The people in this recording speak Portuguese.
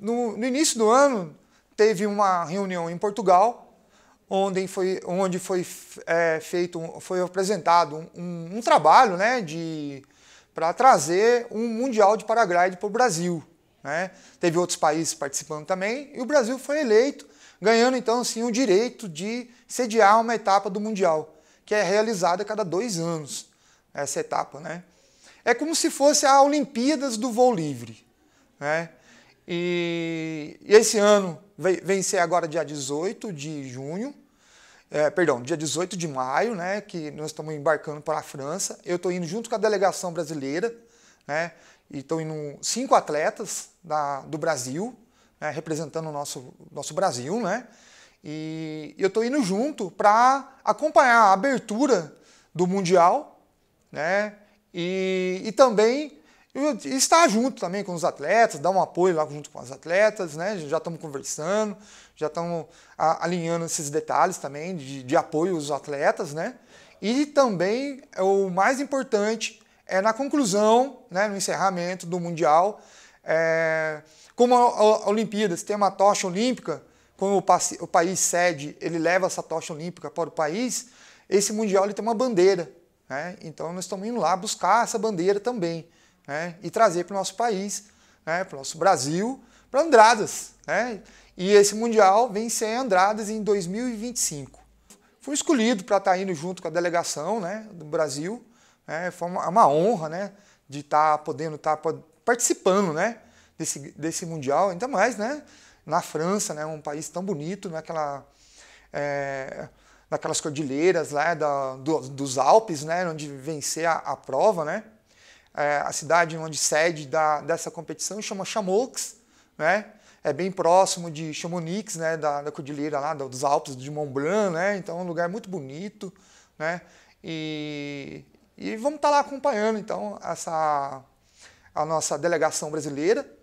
No, no início do ano, teve uma reunião em Portugal, onde foi, onde foi é, feito, foi apresentado um, um trabalho né, para trazer um Mundial de Paraglide para o Brasil. Né? Teve outros países participando também, e o Brasil foi eleito, ganhando então assim, o direito de sediar uma etapa do Mundial, que é realizada a cada dois anos, essa etapa. Né? É como se fosse a Olimpíadas do Voo Livre. Né? E, e esse ano vem ser agora dia 18 de junho, é, perdão, dia 18 de maio, né, que nós estamos embarcando para a França. Eu estou indo junto com a delegação brasileira, né, e estão indo cinco atletas da, do Brasil, né, representando o nosso, nosso Brasil, né, e eu estou indo junto para acompanhar a abertura do Mundial, né, e, e também e estar junto também com os atletas, dar um apoio lá junto com os atletas, né? Já estamos conversando, já estamos alinhando esses detalhes também de, de apoio aos atletas, né? E também é, o mais importante é na conclusão, né, no encerramento do Mundial, é, como a, a Olimpíadas tem uma tocha olímpica, como o, o, país sede ele leva essa tocha olímpica para o país, esse Mundial ele tem uma bandeira. Né? Então nós estamos indo lá buscar essa bandeira também né, e trazer para o nosso país, né, para o nosso Brasil, para Andradas. Né? E esse Mundial vem ser Andradas em 2025. Fui escolhido para estar indo junto com a delegação né, do Brasil. Né? Foi uma, uma honra né, de estar podendo estar participando né, desse, desse Mundial, ainda mais né, na França, né, um país tão bonito, naquela, é, naquelas cordilheiras lá da, do, dos Alpes, né, onde vencer a, a prova. Né? é, a cidade onde sede da, dessa competição, chama Chamoux né? É bem próximo de Chamonix, né? Da, da cordilheira lá, dos Alpes de Mont Blanc, né? Então é um lugar muito bonito, né? E, e vamos estar tá lá acompanhando, então, essa, a nossa delegação brasileira,